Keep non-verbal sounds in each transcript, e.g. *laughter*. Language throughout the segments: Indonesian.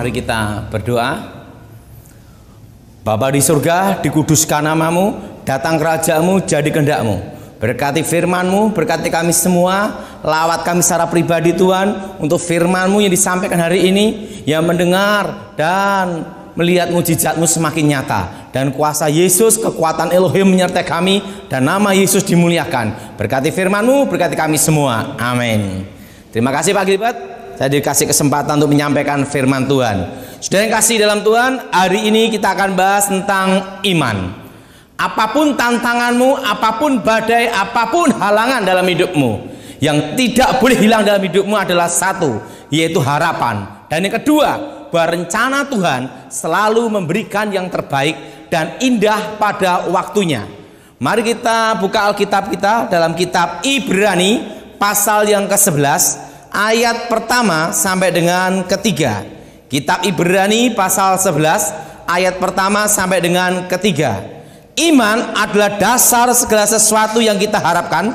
Mari kita berdoa. Bapa di surga, dikuduskan namamu, datang kerajaanmu, jadi kehendakmu. Berkati firmanmu, berkati kami semua, lawat kami secara pribadi Tuhan, untuk firmanmu yang disampaikan hari ini, yang mendengar dan melihat mujizatmu semakin nyata. Dan kuasa Yesus, kekuatan Elohim menyertai kami, dan nama Yesus dimuliakan. Berkati firmanmu, berkati kami semua. Amin. Terima kasih Pak Gilbert. Saya dikasih kesempatan untuk menyampaikan firman Tuhan. Sudah yang kasih dalam Tuhan, hari ini kita akan bahas tentang iman. Apapun tantanganmu, apapun badai, apapun halangan dalam hidupmu, yang tidak boleh hilang dalam hidupmu adalah satu, yaitu harapan. Dan yang kedua, bahwa rencana Tuhan selalu memberikan yang terbaik dan indah pada waktunya. Mari kita buka Alkitab kita dalam kitab Ibrani pasal yang ke-11 ayat pertama sampai dengan ketiga. Kitab Ibrani pasal 11 ayat pertama sampai dengan ketiga. Iman adalah dasar segala sesuatu yang kita harapkan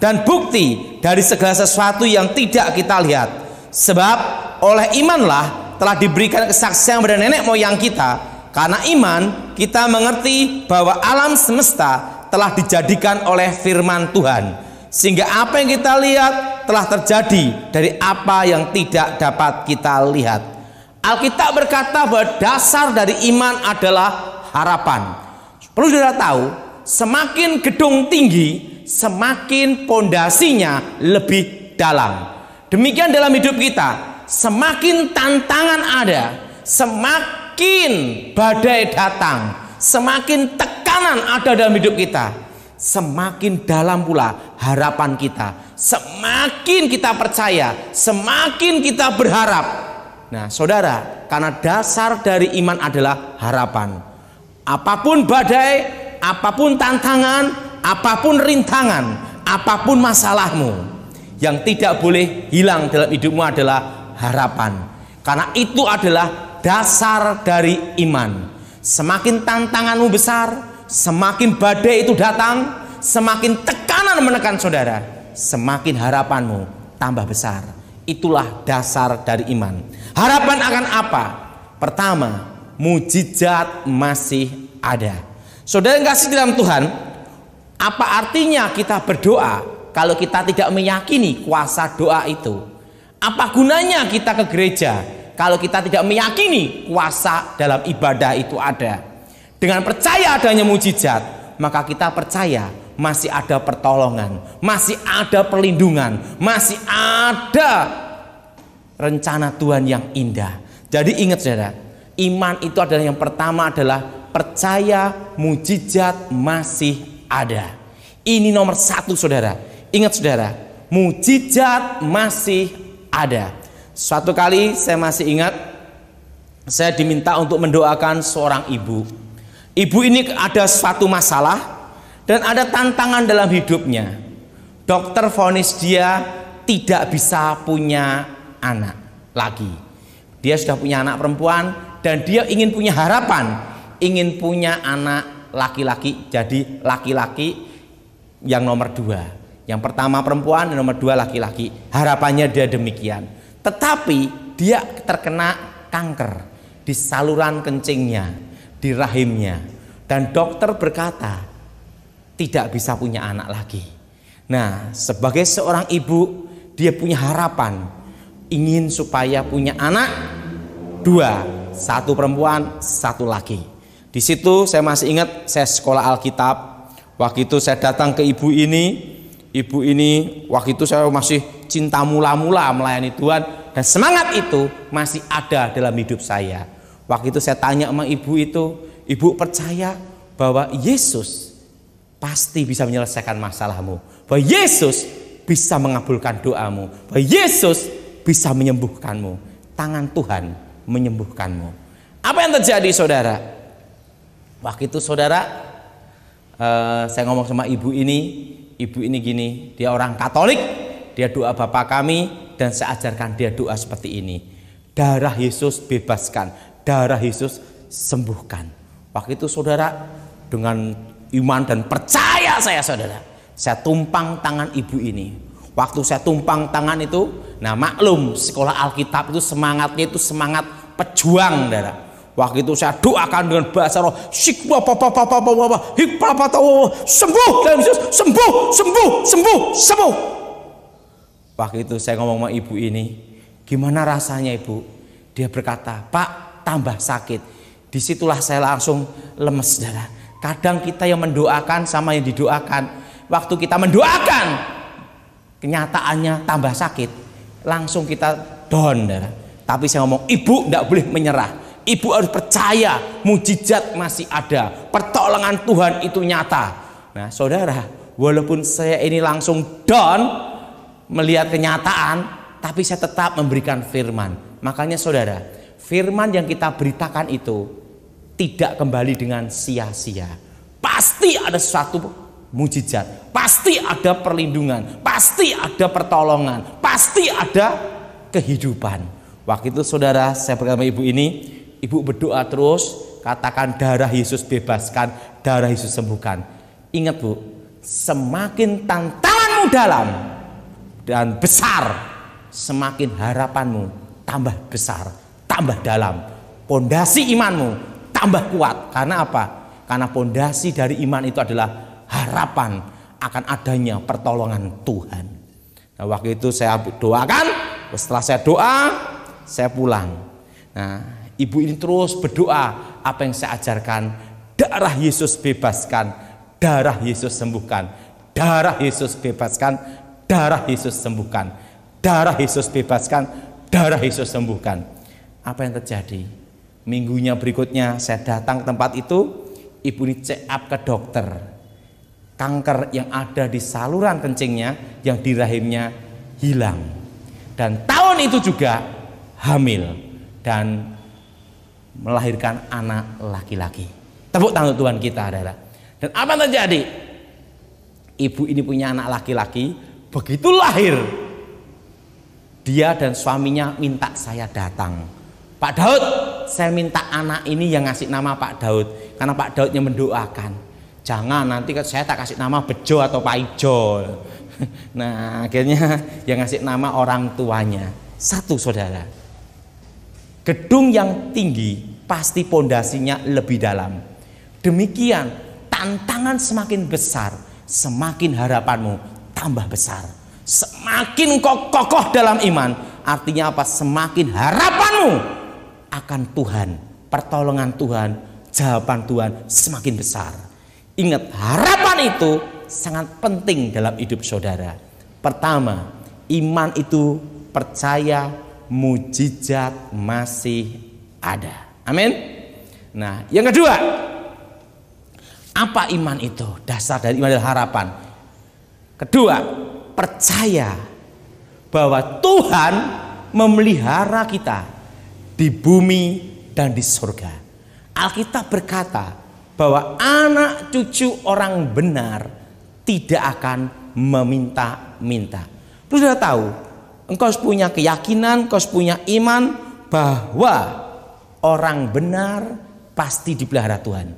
dan bukti dari segala sesuatu yang tidak kita lihat. Sebab oleh imanlah telah diberikan kesaksian kepada nenek moyang kita. Karena iman kita mengerti bahwa alam semesta telah dijadikan oleh firman Tuhan sehingga apa yang kita lihat telah terjadi dari apa yang tidak dapat kita lihat. Alkitab berkata bahwa dasar dari iman adalah harapan. Perlu sudah tahu, semakin gedung tinggi, semakin pondasinya lebih dalam. Demikian dalam hidup kita, semakin tantangan ada, semakin badai datang, semakin tekanan ada dalam hidup kita, semakin dalam pula harapan kita. Semakin kita percaya, semakin kita berharap. Nah, saudara, karena dasar dari iman adalah harapan. Apapun badai, apapun tantangan, apapun rintangan, apapun masalahmu, yang tidak boleh hilang dalam hidupmu adalah harapan. Karena itu adalah dasar dari iman. Semakin tantanganmu besar, Semakin badai itu datang, semakin tekanan menekan saudara, semakin harapanmu tambah besar. Itulah dasar dari iman. Harapan akan apa? Pertama, mujizat masih ada. Saudara yang kasih dalam Tuhan, apa artinya kita berdoa kalau kita tidak meyakini kuasa doa itu? Apa gunanya kita ke gereja kalau kita tidak meyakini kuasa dalam ibadah itu ada? Dengan percaya adanya mujizat, maka kita percaya masih ada pertolongan, masih ada perlindungan, masih ada rencana Tuhan yang indah. Jadi ingat saudara, iman itu adalah yang pertama adalah percaya mujizat masih ada. Ini nomor satu saudara. Ingat saudara, mujizat masih ada. Suatu kali saya masih ingat, saya diminta untuk mendoakan seorang ibu Ibu ini ada suatu masalah dan ada tantangan dalam hidupnya. Dokter vonis dia tidak bisa punya anak lagi. Dia sudah punya anak perempuan dan dia ingin punya harapan, ingin punya anak laki-laki. Jadi laki-laki yang nomor dua. Yang pertama perempuan dan nomor dua laki-laki. Harapannya dia demikian. Tetapi dia terkena kanker di saluran kencingnya di rahimnya. Dan dokter berkata tidak bisa punya anak lagi. Nah, sebagai seorang ibu, dia punya harapan ingin supaya punya anak dua, satu perempuan, satu laki. Di situ saya masih ingat saya sekolah Alkitab. Waktu itu saya datang ke ibu ini, ibu ini waktu itu saya masih cinta mula-mula melayani Tuhan dan semangat itu masih ada dalam hidup saya. Waktu itu saya tanya sama ibu itu, ibu percaya bahwa Yesus pasti bisa menyelesaikan masalahmu. Bahwa Yesus bisa mengabulkan doamu. Bahwa Yesus bisa menyembuhkanmu. Tangan Tuhan menyembuhkanmu. Apa yang terjadi saudara? Waktu itu saudara, eh, saya ngomong sama ibu ini, ibu ini gini, dia orang Katolik, dia doa Bapak kami, dan saya ajarkan dia doa seperti ini. Darah Yesus bebaskan, darah Yesus sembuhkan. Waktu itu saudara dengan iman dan percaya saya saudara, saya tumpang tangan ibu ini. Waktu saya tumpang tangan itu, nah maklum sekolah Alkitab itu semangatnya itu semangat pejuang saudara. Waktu itu saya doakan dengan bahasa roh, sikwa papa papa papa hikpa papa sembuh Yesus, sembuh, sembuh, sembuh, sembuh. Waktu itu saya ngomong sama ibu ini, gimana rasanya ibu? Dia berkata, Pak, tambah sakit. Disitulah saya langsung lemes, saudara. Kadang kita yang mendoakan sama yang didoakan. Waktu kita mendoakan, kenyataannya tambah sakit. Langsung kita down, saudara. Tapi saya ngomong, ibu tidak boleh menyerah. Ibu harus percaya, mujizat masih ada. Pertolongan Tuhan itu nyata. Nah, saudara, walaupun saya ini langsung down melihat kenyataan, tapi saya tetap memberikan firman. Makanya saudara, firman yang kita beritakan itu tidak kembali dengan sia-sia. Pasti ada suatu mujizat, pasti ada perlindungan, pasti ada pertolongan, pasti ada kehidupan. Waktu itu saudara saya bersama ibu ini, ibu berdoa terus, katakan darah Yesus bebaskan, darah Yesus sembuhkan. Ingat bu, semakin tantanganmu dalam dan besar, semakin harapanmu tambah besar tambah dalam. Pondasi imanmu tambah kuat. Karena apa? Karena pondasi dari iman itu adalah harapan akan adanya pertolongan Tuhan. Nah, waktu itu saya doakan, setelah saya doa, saya pulang. Nah, ibu ini terus berdoa apa yang saya ajarkan, darah Yesus bebaskan, darah Yesus sembuhkan, darah Yesus bebaskan, darah Yesus sembuhkan, darah Yesus bebaskan, darah Yesus sembuhkan. Apa yang terjadi? Minggunya berikutnya saya datang ke tempat itu, ibu ini check up ke dokter. Kanker yang ada di saluran kencingnya, yang di rahimnya hilang. Dan tahun itu juga hamil dan melahirkan anak laki-laki. Tepuk tangan Tuhan kita adalah. Dan apa yang terjadi? Ibu ini punya anak laki-laki, begitu lahir dia dan suaminya minta saya datang Pak Daud, saya minta anak ini yang ngasih nama Pak Daud karena Pak Daud yang mendoakan. Jangan nanti saya tak kasih nama Bejo atau Pak Ijo. *laughs* Nah, akhirnya yang ngasih nama orang tuanya. Satu saudara. Gedung yang tinggi pasti pondasinya lebih dalam. Demikian tantangan semakin besar, semakin harapanmu tambah besar. Semakin kokoh dalam iman, artinya apa? Semakin harapanmu akan Tuhan, pertolongan Tuhan, jawaban Tuhan semakin besar. Ingat, harapan itu sangat penting dalam hidup saudara. Pertama, iman itu percaya mujizat masih ada. Amin. Nah, yang kedua, apa iman itu? Dasar dari iman adalah harapan. Kedua, percaya bahwa Tuhan memelihara kita di bumi dan di surga. Alkitab berkata bahwa anak cucu orang benar tidak akan meminta-minta. Lu sudah tahu, engkau harus punya keyakinan, engkau harus punya iman bahwa orang benar pasti dipelihara Tuhan.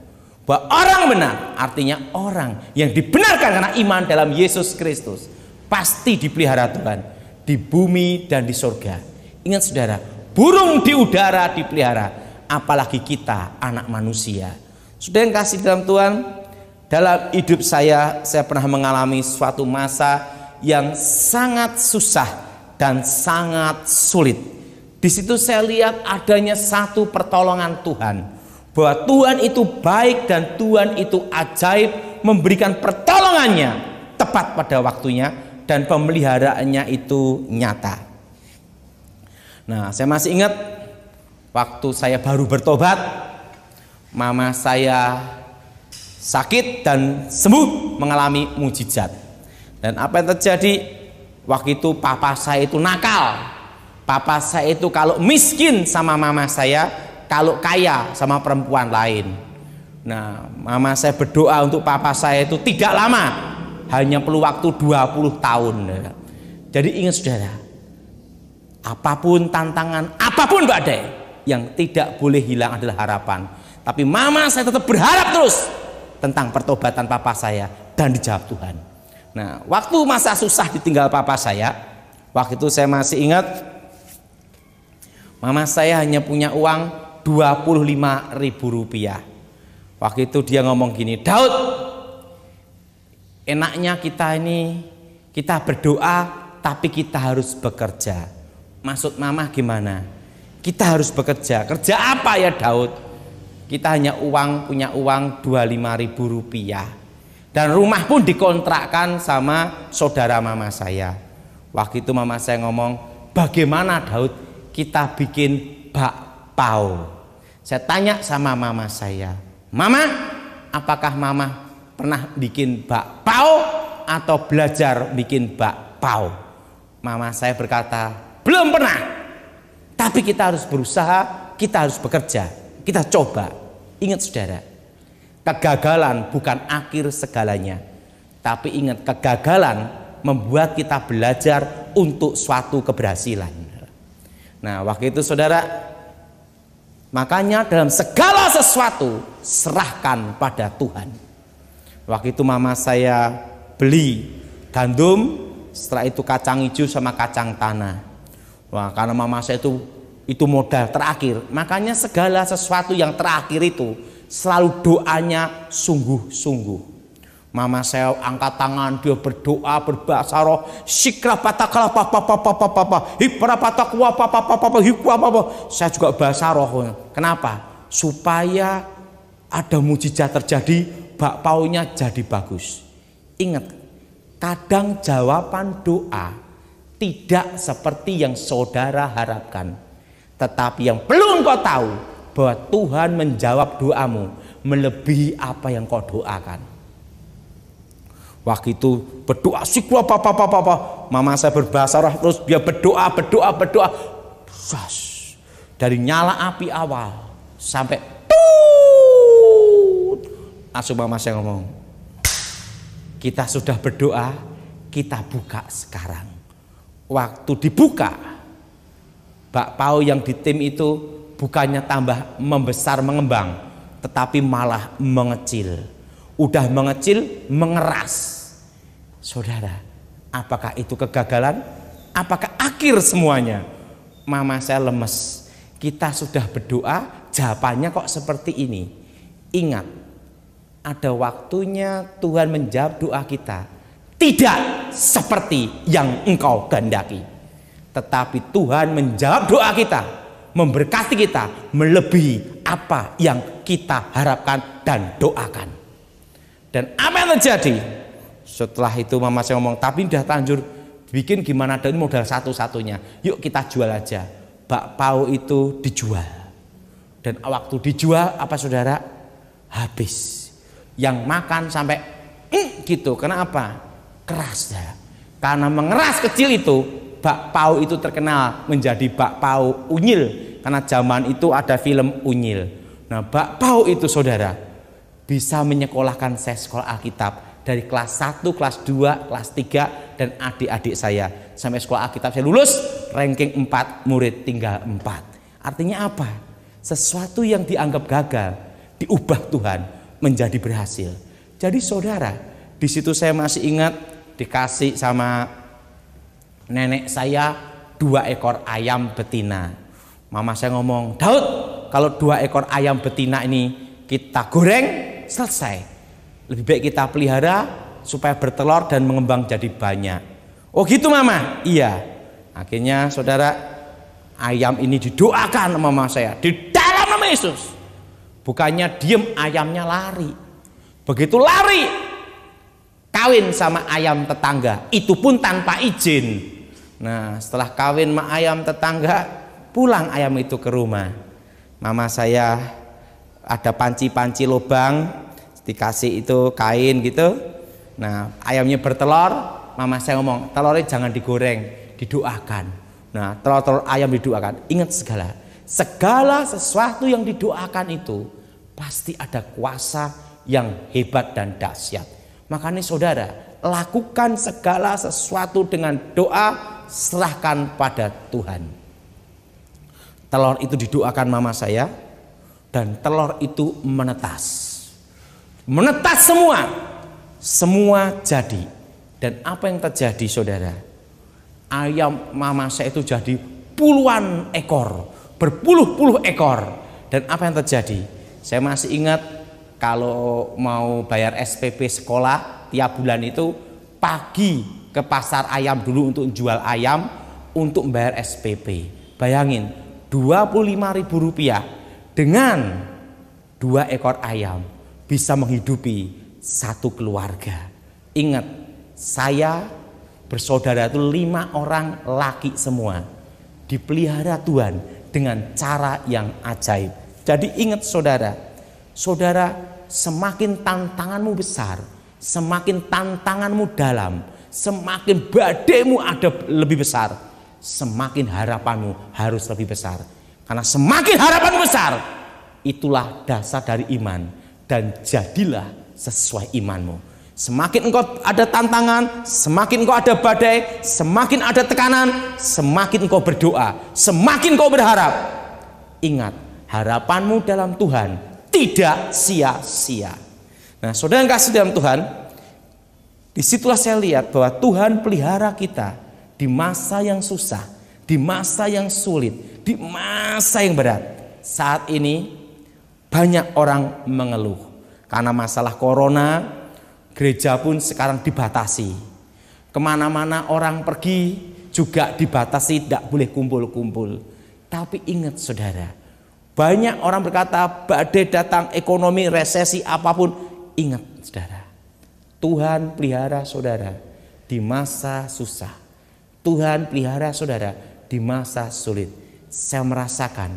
Bahwa orang benar artinya orang yang dibenarkan karena iman dalam Yesus Kristus pasti dipelihara Tuhan di bumi dan di surga. Ingat saudara, burung di udara dipelihara apalagi kita anak manusia sudah yang kasih dalam Tuhan dalam hidup saya saya pernah mengalami suatu masa yang sangat susah dan sangat sulit di situ saya lihat adanya satu pertolongan Tuhan bahwa Tuhan itu baik dan Tuhan itu ajaib memberikan pertolongannya tepat pada waktunya dan pemeliharaannya itu nyata Nah, saya masih ingat waktu saya baru bertobat, mama saya sakit dan sembuh mengalami mujizat. Dan apa yang terjadi? Waktu itu papa saya itu nakal. Papa saya itu kalau miskin sama mama saya, kalau kaya sama perempuan lain. Nah, mama saya berdoa untuk papa saya itu tidak lama, hanya perlu waktu 20 tahun. Jadi ingat saudara, Apapun tantangan, apapun badai, yang tidak boleh hilang adalah harapan. Tapi mama saya tetap berharap terus tentang pertobatan papa saya dan dijawab Tuhan. Nah, waktu masa susah ditinggal papa saya, waktu itu saya masih ingat mama saya hanya punya uang 25 ribu rupiah. Waktu itu dia ngomong gini, Daud, enaknya kita ini kita berdoa tapi kita harus bekerja maksud mama gimana kita harus bekerja kerja apa ya Daud kita hanya uang punya uang 25 ribu rupiah dan rumah pun dikontrakkan sama saudara mama saya waktu itu mama saya ngomong bagaimana Daud kita bikin bakpao saya tanya sama mama saya mama apakah mama pernah bikin bakpao atau belajar bikin bakpao mama saya berkata belum pernah. Tapi kita harus berusaha, kita harus bekerja, kita coba. Ingat saudara, kegagalan bukan akhir segalanya. Tapi ingat kegagalan membuat kita belajar untuk suatu keberhasilan. Nah, waktu itu saudara, makanya dalam segala sesuatu serahkan pada Tuhan. Waktu itu mama saya beli gandum, setelah itu kacang hijau sama kacang tanah Wah, karena mama saya itu itu modal terakhir. Makanya segala sesuatu yang terakhir itu selalu doanya sungguh-sungguh. Mama saya angkat tangan, dia berdoa, berbahasa roh. Sikra patakala papa papa papa papa. patakwa papa papa papa papa. Saya juga bahasa roh. Kenapa? Supaya ada mujizat terjadi, bakpaunya jadi bagus. Ingat, kadang jawaban doa tidak seperti yang saudara harapkan. Tetapi yang perlu kau tahu bahwa Tuhan menjawab doamu melebihi apa yang kau doakan. Waktu itu berdoa sikwa papa papa papa. Mama saya berbahasa roh terus dia berdoa berdoa berdoa. Sas. Dari nyala api awal sampai tuh. Langsung mama saya ngomong. Kita sudah berdoa, kita buka sekarang waktu dibuka bakpao yang di tim itu bukannya tambah membesar mengembang tetapi malah mengecil udah mengecil mengeras saudara apakah itu kegagalan apakah akhir semuanya mama saya lemes kita sudah berdoa jawabannya kok seperti ini ingat ada waktunya Tuhan menjawab doa kita tidak seperti yang engkau kehendaki. Tetapi Tuhan menjawab doa kita, memberkati kita melebihi apa yang kita harapkan dan doakan. Dan apa yang terjadi? Setelah itu mama saya ngomong, tapi udah tanjur bikin gimana dan modal satu-satunya. Yuk kita jual aja. bak pau itu dijual. Dan waktu dijual apa saudara? Habis. Yang makan sampai hmm, gitu. Kenapa? keras ya. Karena mengeras kecil itu, pau itu terkenal menjadi pau unyil. Karena zaman itu ada film unyil. Nah pau itu saudara, bisa menyekolahkan saya sekolah Alkitab. Dari kelas 1, kelas 2, kelas 3, dan adik-adik saya. Sampai sekolah Alkitab saya lulus, ranking 4, murid tinggal 4. Artinya apa? Sesuatu yang dianggap gagal, diubah Tuhan menjadi berhasil. Jadi saudara, di situ saya masih ingat dikasih sama nenek saya dua ekor ayam betina. Mama saya ngomong, Daud, kalau dua ekor ayam betina ini kita goreng, selesai. Lebih baik kita pelihara supaya bertelur dan mengembang jadi banyak. Oh gitu mama? Iya. Akhirnya saudara, ayam ini didoakan mama saya. Di dalam nama Yesus. Bukannya diem, ayamnya lari. Begitu lari, kawin sama ayam tetangga itu pun tanpa izin nah setelah kawin sama ayam tetangga pulang ayam itu ke rumah mama saya ada panci-panci lubang dikasih itu kain gitu nah ayamnya bertelur mama saya ngomong telurnya jangan digoreng didoakan nah telur-telur ayam didoakan ingat segala segala sesuatu yang didoakan itu pasti ada kuasa yang hebat dan dahsyat Makanya saudara, lakukan segala sesuatu dengan doa, serahkan pada Tuhan. Telur itu didoakan mama saya dan telur itu menetas. Menetas semua. Semua jadi. Dan apa yang terjadi saudara? Ayam mama saya itu jadi puluhan ekor, berpuluh-puluh ekor. Dan apa yang terjadi? Saya masih ingat kalau mau bayar SPP sekolah tiap bulan itu pagi ke pasar ayam dulu untuk jual ayam untuk bayar SPP. Bayangin rp rupiah dengan dua ekor ayam bisa menghidupi satu keluarga. Ingat, saya bersaudara itu lima orang laki semua dipelihara Tuhan dengan cara yang ajaib. Jadi ingat saudara, Saudara, semakin tantanganmu besar, semakin tantanganmu dalam, semakin badaimu ada lebih besar, semakin harapanmu harus lebih besar. Karena semakin harapan besar, itulah dasar dari iman dan jadilah sesuai imanmu. Semakin engkau ada tantangan, semakin engkau ada badai, semakin ada tekanan, semakin engkau berdoa, semakin engkau berharap. Ingat, harapanmu dalam Tuhan tidak sia-sia. Nah, saudara yang kasih dalam Tuhan, disitulah saya lihat bahwa Tuhan pelihara kita di masa yang susah, di masa yang sulit, di masa yang berat. Saat ini banyak orang mengeluh karena masalah corona, gereja pun sekarang dibatasi. Kemana-mana orang pergi juga dibatasi, tidak boleh kumpul-kumpul. Tapi ingat saudara, banyak orang berkata, badai datang, ekonomi, resesi, apapun. Ingat, saudara. Tuhan pelihara saudara di masa susah. Tuhan pelihara saudara di masa sulit. Saya merasakan,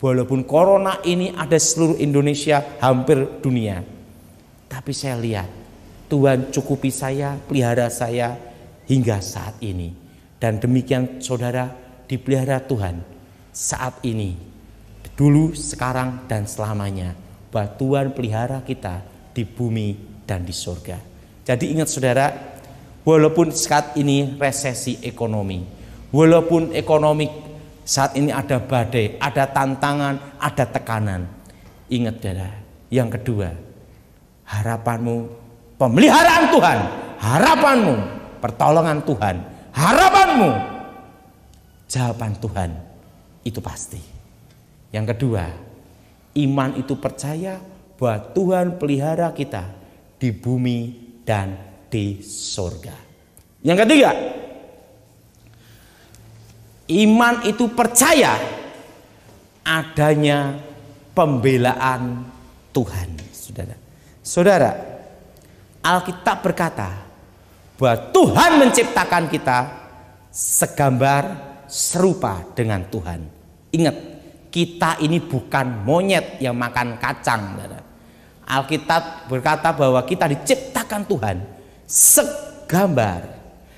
walaupun corona ini ada seluruh Indonesia, hampir dunia. Tapi saya lihat, Tuhan cukupi saya, pelihara saya hingga saat ini. Dan demikian saudara dipelihara Tuhan saat ini dulu, sekarang, dan selamanya. batuan pelihara kita di bumi dan di surga. Jadi ingat saudara, walaupun saat ini resesi ekonomi, walaupun ekonomi saat ini ada badai, ada tantangan, ada tekanan. Ingat saudara, yang kedua, harapanmu, pemeliharaan Tuhan, harapanmu, pertolongan Tuhan, harapanmu, jawaban Tuhan, itu pasti. Yang kedua, iman itu percaya bahwa Tuhan pelihara kita di bumi dan di surga. Yang ketiga, iman itu percaya adanya pembelaan Tuhan, Saudara. Saudara, Alkitab berkata bahwa Tuhan menciptakan kita segambar serupa dengan Tuhan. Ingat, kita ini bukan monyet yang makan kacang. Alkitab berkata bahwa kita diciptakan Tuhan segambar,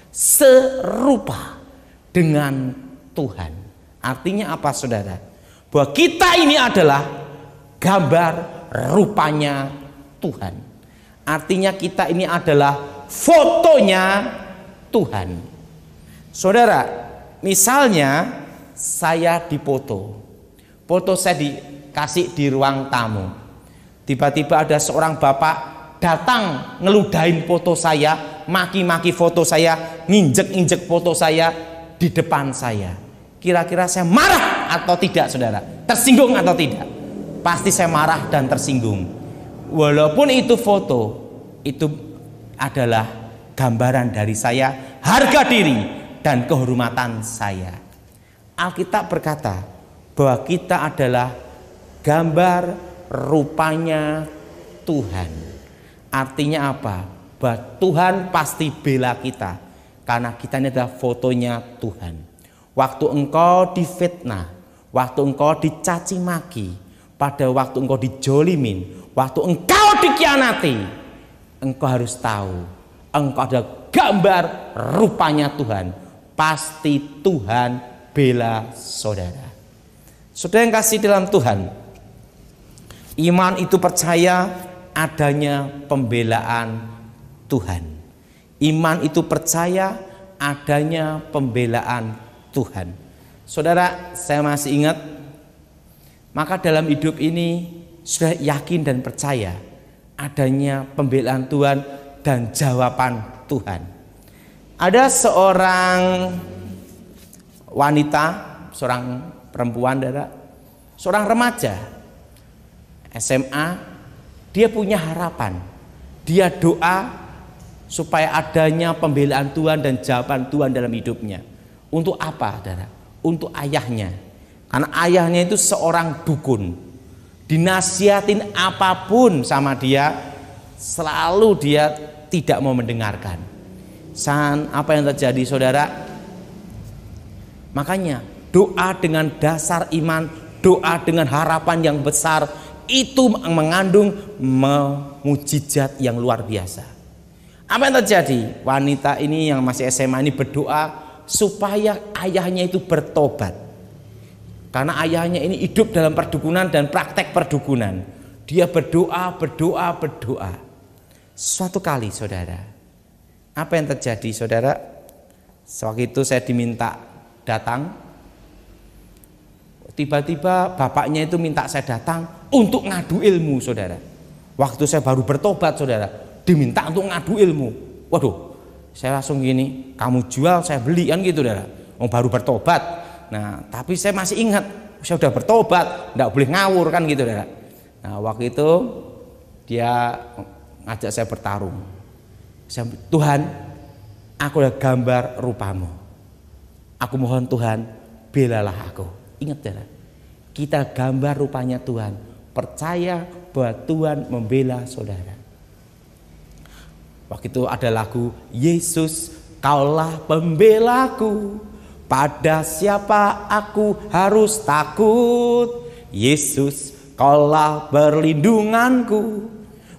serupa dengan Tuhan. Artinya apa saudara? Bahwa kita ini adalah gambar rupanya Tuhan. Artinya kita ini adalah fotonya Tuhan. Saudara, misalnya saya dipoto Foto saya dikasih di ruang tamu. Tiba-tiba ada seorang bapak datang ngeludahin foto saya, maki-maki foto saya, nginjek-injek foto saya di depan saya. Kira-kira saya marah atau tidak, saudara? Tersinggung atau tidak? Pasti saya marah dan tersinggung. Walaupun itu foto, itu adalah gambaran dari saya, harga diri dan kehormatan saya. Alkitab berkata, bahwa kita adalah gambar rupanya Tuhan. Artinya apa? Bahwa Tuhan pasti bela kita karena kita ini adalah fotonya Tuhan. Waktu engkau difitnah, waktu engkau dicaci maki, pada waktu engkau dijolimin, waktu engkau dikianati, engkau harus tahu engkau ada gambar rupanya Tuhan. Pasti Tuhan bela saudara. Sudah yang kasih dalam Tuhan, iman itu percaya adanya pembelaan Tuhan. Iman itu percaya adanya pembelaan Tuhan. Saudara, saya masih ingat, maka dalam hidup ini sudah yakin dan percaya adanya pembelaan Tuhan dan jawaban Tuhan. Ada seorang wanita, seorang perempuan darah, seorang remaja SMA dia punya harapan dia doa supaya adanya pembelaan Tuhan dan jawaban Tuhan dalam hidupnya untuk apa darah untuk ayahnya karena ayahnya itu seorang dukun dinasihatin apapun sama dia selalu dia tidak mau mendengarkan san apa yang terjadi saudara makanya doa dengan dasar iman, doa dengan harapan yang besar itu mengandung mujizat yang luar biasa. Apa yang terjadi? Wanita ini yang masih SMA ini berdoa supaya ayahnya itu bertobat. Karena ayahnya ini hidup dalam perdukunan dan praktek perdukunan. Dia berdoa, berdoa, berdoa. Suatu kali saudara, apa yang terjadi saudara? Sewaktu itu saya diminta datang Tiba-tiba bapaknya itu minta saya datang untuk ngadu ilmu, saudara. Waktu saya baru bertobat, saudara, diminta untuk ngadu ilmu. Waduh, saya langsung gini, kamu jual, saya beli kan gitu, saudara. Mau oh, baru bertobat. Nah, tapi saya masih ingat, saya sudah bertobat, tidak boleh ngawur kan gitu, saudara. Nah, waktu itu dia ngajak saya bertarung. Saya, Tuhan, aku udah gambar rupamu. Aku mohon Tuhan, belalah aku Ingat saudara, kita gambar rupanya Tuhan. Percaya bahwa Tuhan membela saudara. Waktu itu ada lagu Yesus kaulah pembelaku. Pada siapa aku harus takut? Yesus kaulah berlindunganku.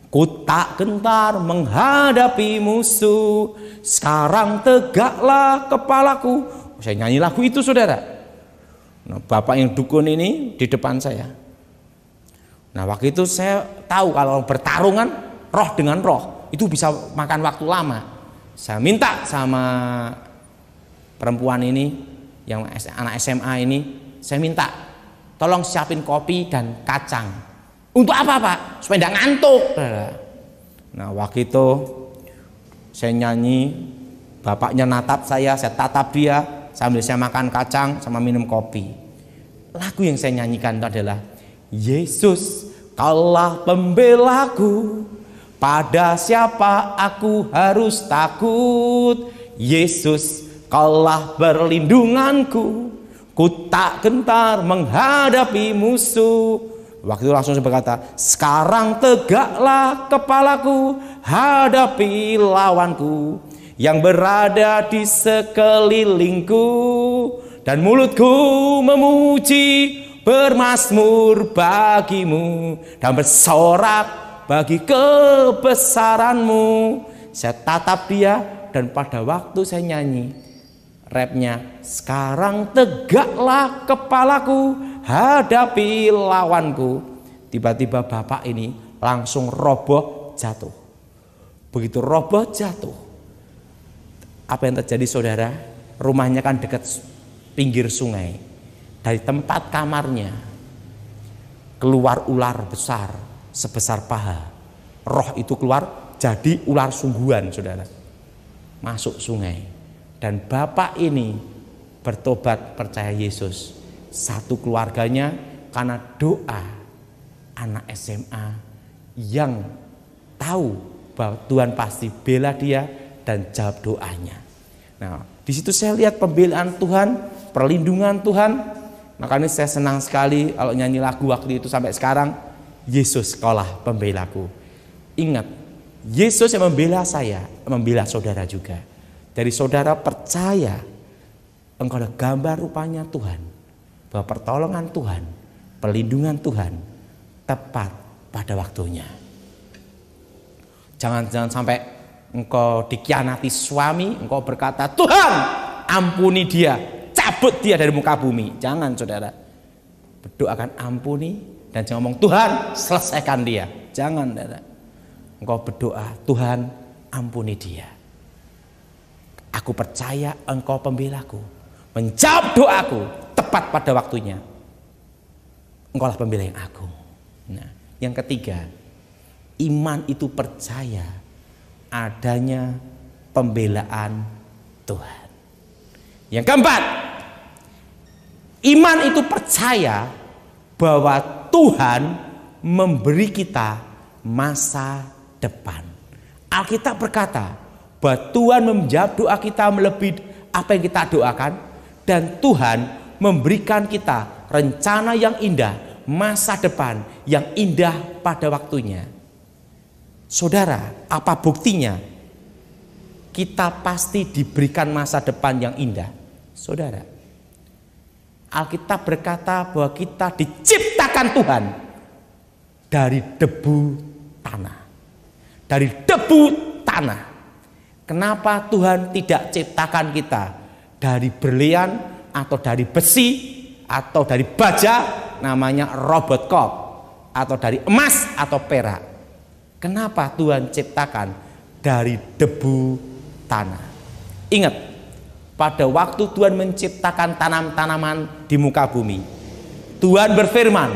Ku tak gentar menghadapi musuh. Sekarang tegaklah kepalaku. Saya nyanyi lagu itu saudara. Nah, bapak yang dukun ini di depan saya. Nah waktu itu saya tahu kalau bertarungan roh dengan roh itu bisa makan waktu lama. Saya minta sama perempuan ini yang anak SMA ini, saya minta tolong siapin kopi dan kacang. Untuk apa pak? Supaya tidak ngantuk. Nah waktu itu saya nyanyi, bapaknya natap saya, saya tatap dia, sambil saya makan kacang sama minum kopi. Lagu yang saya nyanyikan itu adalah Yesus kalah pembelaku pada siapa aku harus takut Yesus kalah berlindunganku ku tak gentar menghadapi musuh Waktu itu langsung saya berkata, sekarang tegaklah kepalaku, hadapi lawanku yang berada di sekelilingku dan mulutku memuji bermasmur bagimu dan bersorak bagi kebesaranmu saya tatap dia dan pada waktu saya nyanyi rapnya sekarang tegaklah kepalaku hadapi lawanku tiba-tiba bapak ini langsung roboh jatuh begitu roboh jatuh apa yang terjadi saudara? Rumahnya kan dekat pinggir sungai. Dari tempat kamarnya keluar ular besar sebesar paha. Roh itu keluar jadi ular sungguhan saudara. Masuk sungai. Dan bapak ini bertobat percaya Yesus. Satu keluarganya karena doa anak SMA yang tahu bahwa Tuhan pasti bela dia dan jawab doanya. Nah, di situ saya lihat pembelaan Tuhan, perlindungan Tuhan. Makanya saya senang sekali kalau nyanyi lagu waktu itu sampai sekarang. Yesus sekolah pembelaku. Ingat, Yesus yang membela saya, membela saudara juga. Dari saudara percaya, engkau ada gambar rupanya Tuhan. Bahwa pertolongan Tuhan, perlindungan Tuhan, tepat pada waktunya. Jangan-jangan sampai engkau dikhianati suami, engkau berkata, "Tuhan, ampuni dia, cabut dia dari muka bumi." Jangan, Saudara. Berdoakan ampuni dan jangan ngomong, "Tuhan, selesaikan dia." Jangan, Saudara. Engkau berdoa, "Tuhan, ampuni dia." Aku percaya engkau pembelaku. Menjawab doaku tepat pada waktunya. Engkau lah pembela yang aku. Nah, yang ketiga, iman itu percaya adanya pembelaan Tuhan. Yang keempat, iman itu percaya bahwa Tuhan memberi kita masa depan. Alkitab berkata bahwa Tuhan menjawab doa kita melebihi apa yang kita doakan dan Tuhan memberikan kita rencana yang indah, masa depan yang indah pada waktunya. Saudara, apa buktinya? Kita pasti diberikan masa depan yang indah. Saudara, Alkitab berkata bahwa kita diciptakan Tuhan dari debu tanah. Dari debu tanah. Kenapa Tuhan tidak ciptakan kita dari berlian atau dari besi atau dari baja namanya robot cop atau dari emas atau perak. Kenapa Tuhan ciptakan dari debu tanah? Ingat, pada waktu Tuhan menciptakan tanam-tanaman di muka bumi, Tuhan berfirman,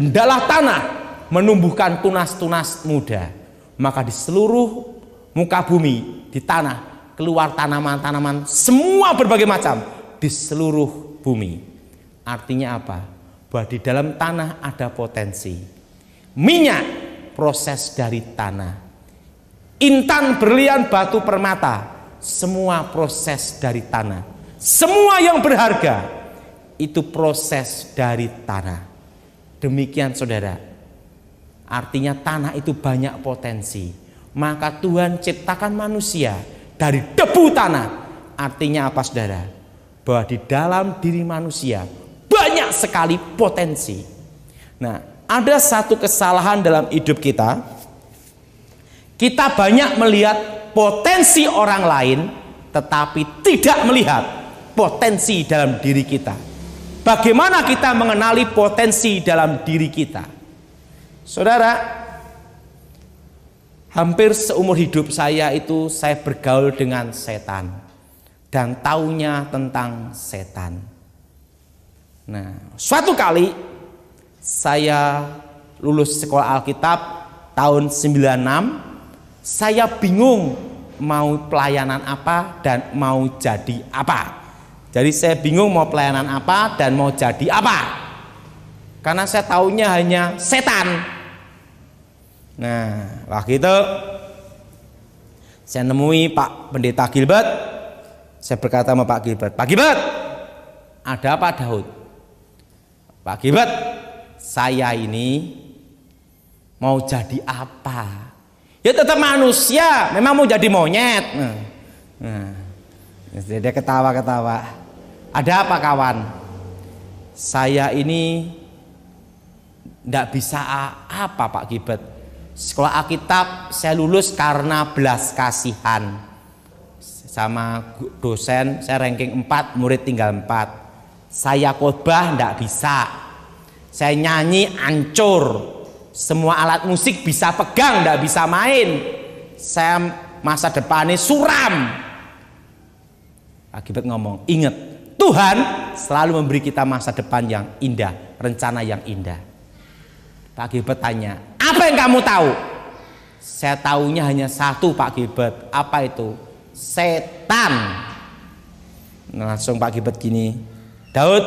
"Hendalah tanah menumbuhkan tunas-tunas muda." Maka di seluruh muka bumi, di tanah, keluar tanaman-tanaman semua berbagai macam di seluruh bumi. Artinya apa? Bahwa di dalam tanah ada potensi. Minyak proses dari tanah. Intan, berlian, batu, permata, semua proses dari tanah. Semua yang berharga itu proses dari tanah. Demikian saudara. Artinya tanah itu banyak potensi. Maka Tuhan ciptakan manusia dari debu tanah. Artinya apa saudara? Bahwa di dalam diri manusia banyak sekali potensi. Nah, ada satu kesalahan dalam hidup kita. Kita banyak melihat potensi orang lain, tetapi tidak melihat potensi dalam diri kita. Bagaimana kita mengenali potensi dalam diri kita? Saudara, hampir seumur hidup saya itu saya bergaul dengan setan dan taunya tentang setan. Nah, suatu kali saya lulus sekolah Alkitab tahun 96 saya bingung mau pelayanan apa dan mau jadi apa jadi saya bingung mau pelayanan apa dan mau jadi apa karena saya tahunya hanya setan nah waktu itu saya nemui Pak Pendeta Gilbert saya berkata sama Pak Gilbert Pak Gilbert ada apa Daud Pak Gilbert saya ini mau jadi apa? Ya tetap manusia, memang mau jadi monyet. Nah, nah. Dia ketawa-ketawa. Ada apa kawan? Saya ini tidak bisa apa Pak Gibet. Sekolah Alkitab saya lulus karena belas kasihan. Sama dosen saya ranking 4, murid tinggal 4. Saya khotbah tidak bisa saya nyanyi ancur. Semua alat musik bisa pegang, tidak bisa main. Saya masa depannya suram. Akibat ngomong, ingat Tuhan selalu memberi kita masa depan yang indah, rencana yang indah. Pak Gilbert tanya, apa yang kamu tahu? Saya tahunya hanya satu Pak Gilbert, apa itu? Setan. Nah, langsung Pak Gilbert gini, Daud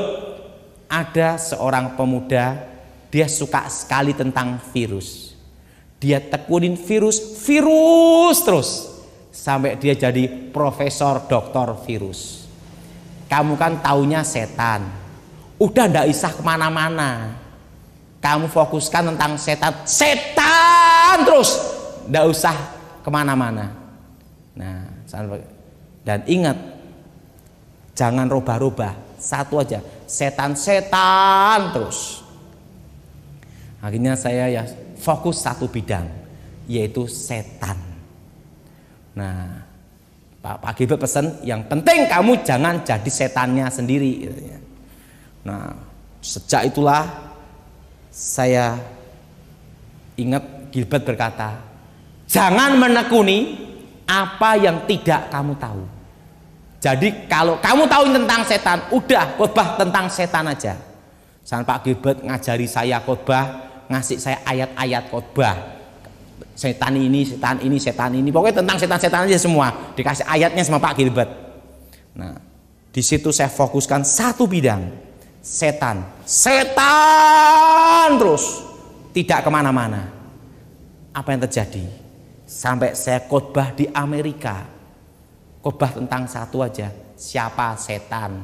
ada seorang pemuda, dia suka sekali tentang virus. Dia tekunin virus, virus terus. Sampai dia jadi profesor doktor virus. Kamu kan taunya setan. Udah ndak isah kemana-mana. Kamu fokuskan tentang setan. Setan terus. Ndak usah kemana-mana. Nah, dan ingat, jangan rubah-rubah Satu aja, setan-setan terus. Akhirnya saya ya fokus satu bidang yaitu setan. Nah, Pak Pak Gilbert pesan yang penting kamu jangan jadi setannya sendiri. Gitu ya. Nah, sejak itulah saya ingat Gilbert berkata, jangan menekuni apa yang tidak kamu tahu. Jadi kalau kamu tahu tentang setan, udah khotbah tentang setan aja. San Pak Gilbert ngajari saya khotbah, ngasih saya ayat-ayat khotbah. Setan ini, setan ini, setan ini, pokoknya tentang setan-setan aja semua. Dikasih ayatnya sama Pak Gilbert. Nah, di situ saya fokuskan satu bidang, setan, setan terus, tidak kemana-mana. Apa yang terjadi? Sampai saya khotbah di Amerika, khotbah tentang satu aja siapa setan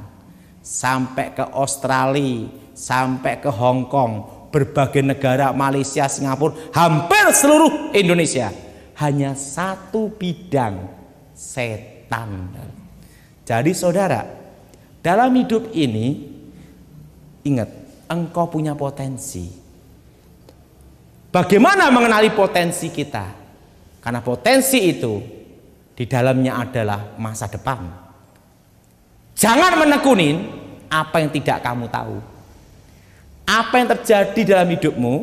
sampai ke Australia sampai ke Hong Kong berbagai negara Malaysia Singapura hampir seluruh Indonesia hanya satu bidang setan jadi saudara dalam hidup ini ingat engkau punya potensi bagaimana mengenali potensi kita karena potensi itu di dalamnya adalah masa depan. Jangan menekunin apa yang tidak kamu tahu. Apa yang terjadi dalam hidupmu,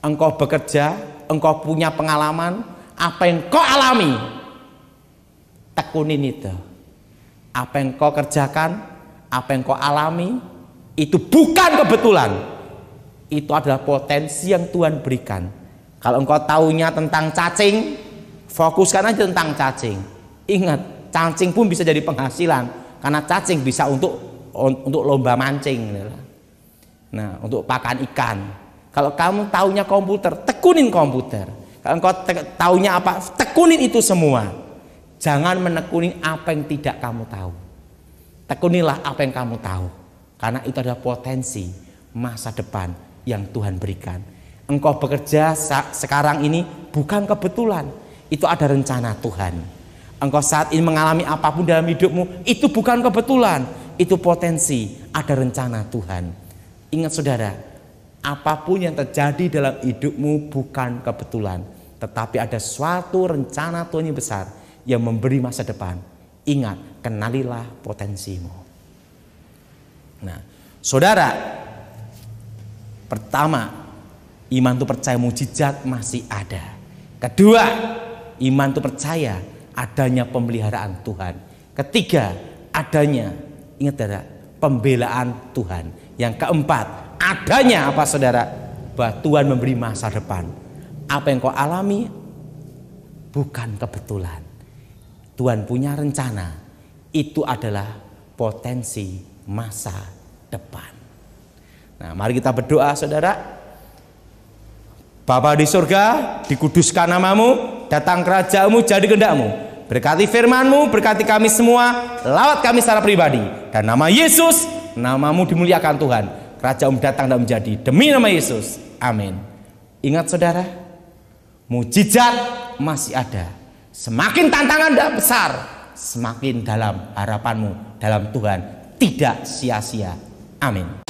engkau bekerja, engkau punya pengalaman, apa yang kau alami, tekunin itu. Apa yang kau kerjakan, apa yang kau alami, itu bukan kebetulan. Itu adalah potensi yang Tuhan berikan. Kalau engkau tahunya tentang cacing, Fokuskan aja tentang cacing. Ingat, cacing pun bisa jadi penghasilan karena cacing bisa untuk untuk lomba mancing. Gitu nah, untuk pakan ikan. Kalau kamu taunya komputer, tekunin komputer. Kalau engkau te taunya apa, tekunin itu semua. Jangan menekuni apa yang tidak kamu tahu. Tekunilah apa yang kamu tahu. Karena itu adalah potensi masa depan yang Tuhan berikan. Engkau bekerja sekarang ini bukan kebetulan, itu ada rencana Tuhan. Engkau saat ini mengalami apapun dalam hidupmu, itu bukan kebetulan, itu potensi, ada rencana Tuhan. Ingat saudara, apapun yang terjadi dalam hidupmu bukan kebetulan, tetapi ada suatu rencana Tuhan yang besar yang memberi masa depan. Ingat, kenalilah potensimu. Nah, saudara, pertama, iman itu percaya mujizat masih ada. Kedua, Iman itu percaya adanya pemeliharaan Tuhan. Ketiga, adanya ingat saudara, pembelaan Tuhan. Yang keempat, adanya apa saudara? Bahwa Tuhan memberi masa depan. Apa yang kau alami bukan kebetulan. Tuhan punya rencana. Itu adalah potensi masa depan. Nah, mari kita berdoa saudara. Bapa di surga, dikuduskan namamu, datang kerajaanmu jadi kehendakmu berkati firmanmu berkati kami semua lawat kami secara pribadi dan nama Yesus namamu dimuliakan Tuhan kerajaanmu datang dan menjadi demi nama Yesus amin ingat saudara mujizat masih ada semakin tantangan dan besar semakin dalam harapanmu dalam Tuhan tidak sia-sia amin